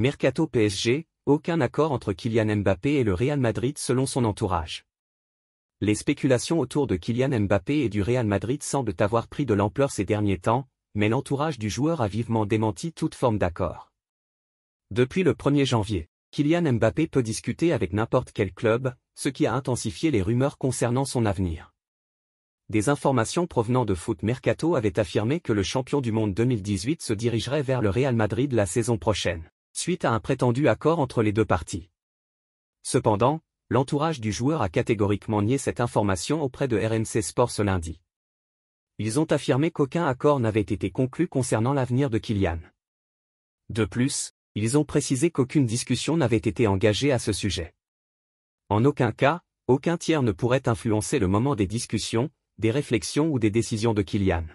Mercato PSG, aucun accord entre Kylian Mbappé et le Real Madrid selon son entourage. Les spéculations autour de Kylian Mbappé et du Real Madrid semblent avoir pris de l'ampleur ces derniers temps, mais l'entourage du joueur a vivement démenti toute forme d'accord. Depuis le 1er janvier, Kylian Mbappé peut discuter avec n'importe quel club, ce qui a intensifié les rumeurs concernant son avenir. Des informations provenant de Foot Mercato avaient affirmé que le champion du monde 2018 se dirigerait vers le Real Madrid la saison prochaine suite à un prétendu accord entre les deux parties. Cependant, l'entourage du joueur a catégoriquement nié cette information auprès de RMC Sport ce lundi. Ils ont affirmé qu'aucun accord n'avait été conclu concernant l'avenir de Kylian. De plus, ils ont précisé qu'aucune discussion n'avait été engagée à ce sujet. En aucun cas, aucun tiers ne pourrait influencer le moment des discussions, des réflexions ou des décisions de Kylian.